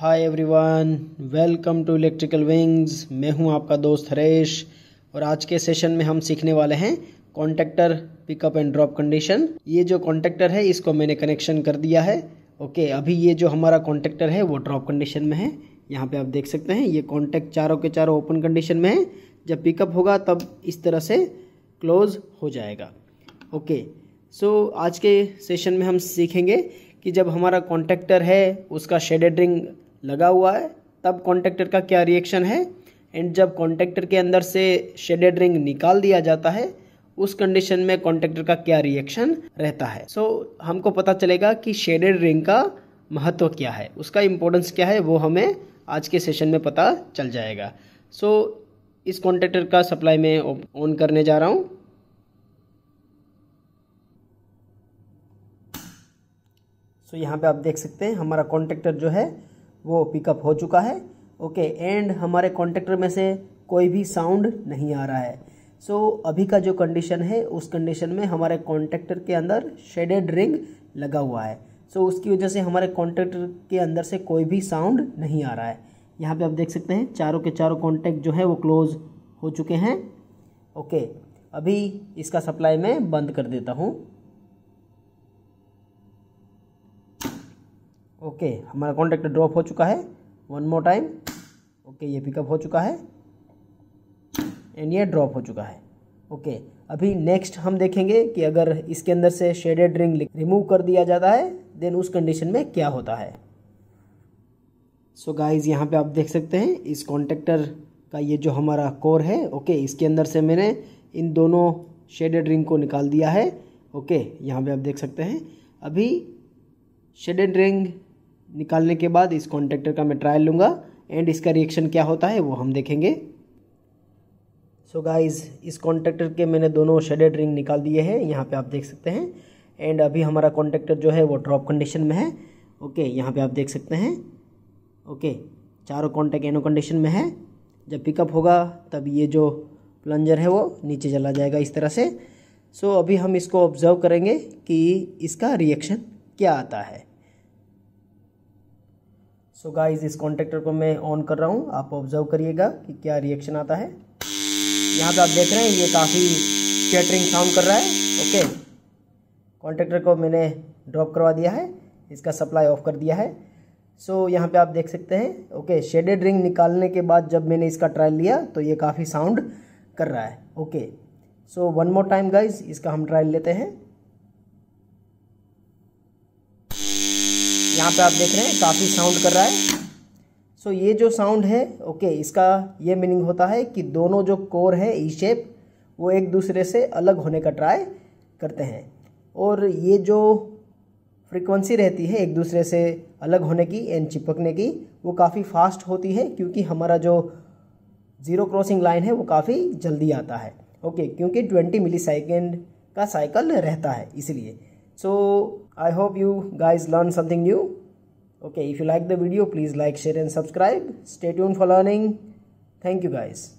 hi everyone welcome to electrical wings मैं हूं आपका दोस्त हरेश और आज के सेशन में हम सीखने वाले हैं contactor pickup and drop condition ये जो कॉन्टेक्टर है इसको मैंने कनेक्शन कर दिया है ओके okay, अभी ये जो हमारा कॉन्टेक्टर है वो ड्रॉप कंडीशन में है यहाँ पे आप देख सकते हैं ये कॉन्टेक्ट चारों के चारों ओपन कंडीशन में है जब पिकअप होगा तब इस तरह से क्लोज हो जाएगा ओके okay, सो so, आज के सेशन में हम सीखेंगे कि जब हमारा कॉन्टेक्टर है उसका शेडेड रिंग लगा हुआ है तब कॉन्टेक्टर का क्या रिएक्शन है एंड जब कॉन्टेक्टर के अंदर से शेडेड रिंग निकाल दिया जाता है उस कंडीशन में कॉन्टेक्टर का क्या रिएक्शन रहता है सो so, हमको पता चलेगा कि शेडेड रिंग का महत्व क्या है उसका इम्पोर्टेंस क्या है वो हमें आज के सेशन में पता चल जाएगा सो so, इस कॉन्टेक्टर का सप्लाई में ऑन करने जा रहा हूँ सो so, यहाँ पे आप देख सकते हैं हमारा कॉन्टेक्टर जो है वो पिकअप हो चुका है ओके एंड हमारे कॉन्टेक्टर में से कोई भी साउंड नहीं आ रहा है सो so, अभी का जो कंडीशन है उस कंडीशन में हमारे कॉन्टेक्टर के अंदर शेडेड रिंग लगा हुआ है सो so, उसकी वजह से हमारे कॉन्टेक्टर के अंदर से कोई भी साउंड नहीं आ रहा है यहाँ पे आप देख सकते हैं चारों के चारों कॉन्टैक्ट जो है वो क्लोज हो चुके हैं ओके okay, अभी इसका सप्लाई मैं बंद कर देता हूँ ओके हमारा कॉन्टैक्ट ड्रॉप हो चुका है वन मोर टाइम ओके ये पिकअप हो चुका है एंड ये ड्रॉप हो चुका है ओके okay, अभी नेक्स्ट हम देखेंगे कि अगर इसके अंदर से शेडेड रिंग रिमूव कर दिया जाता है देन उस कंडीशन में क्या होता है सो गाइज गाइस यहाँ पे आप देख सकते हैं इस कॉन्टेक्टर का ये जो हमारा कोर है ओके okay, इसके अंदर से मैंने इन दोनों शेडेड रिंग को निकाल दिया है ओके okay, यहाँ पे आप देख सकते हैं अभी शेडेड रिंग निकालने के बाद इस कॉन्टेक्टर का मैं ट्रायल लूँगा एंड इसका रिएक्शन क्या होता है वो हम देखेंगे सो so गाइस इस कॉन्टेक्टर के मैंने दोनों शेडेड रिंग निकाल दिए हैं यहाँ पे आप देख सकते हैं एंड अभी हमारा कॉन्टेक्टर जो है वो ड्रॉप कंडीशन में है ओके okay, यहाँ पे आप देख सकते हैं ओके okay, चारों कॉन्टैक्ट एनो कंडीशन में है जब पिकअप होगा तब ये जो प्लंजर है वो नीचे चला जाएगा इस तरह से सो so, अभी हम इसको ऑब्जर्व करेंगे कि इसका रिएक्शन क्या आता है सो गाइज इस कॉन्ट्रेक्टर को मैं ऑन कर रहा हूँ आप ऑब्जर्व करिएगा कि क्या रिएक्शन आता है यहाँ पे आप देख रहे हैं ये काफ़ी चैटरिंग साउंड कर रहा है ओके कॉन्ट्रेक्टर को मैंने ड्रॉप करवा दिया है इसका सप्लाई ऑफ कर दिया है सो so, यहाँ पे आप देख सकते हैं ओके शेडेड रिंग निकालने के बाद जब मैंने इसका ट्रायल लिया तो ये काफ़ी साउंड कर रहा है okay so one more time guys इसका हम ट्रायल लेते हैं यहाँ पे आप देख रहे हैं काफ़ी साउंड कर रहा है सो ये जो साउंड है ओके इसका ये मीनिंग होता है कि दोनों जो कोर है ई शेप वो एक दूसरे से अलग होने का ट्राई करते हैं और ये जो फ्रीक्वेंसी रहती है एक दूसरे से अलग होने की एंड चिपकने की वो काफ़ी फास्ट होती है क्योंकि हमारा जो ज़ीरो क्रॉसिंग लाइन है वो काफ़ी जल्दी आता है ओके क्योंकि ट्वेंटी मिली का साइकिल रहता है इसलिए so i hope you guys learned something new okay if you like the video please like share and subscribe stay tuned for learning thank you guys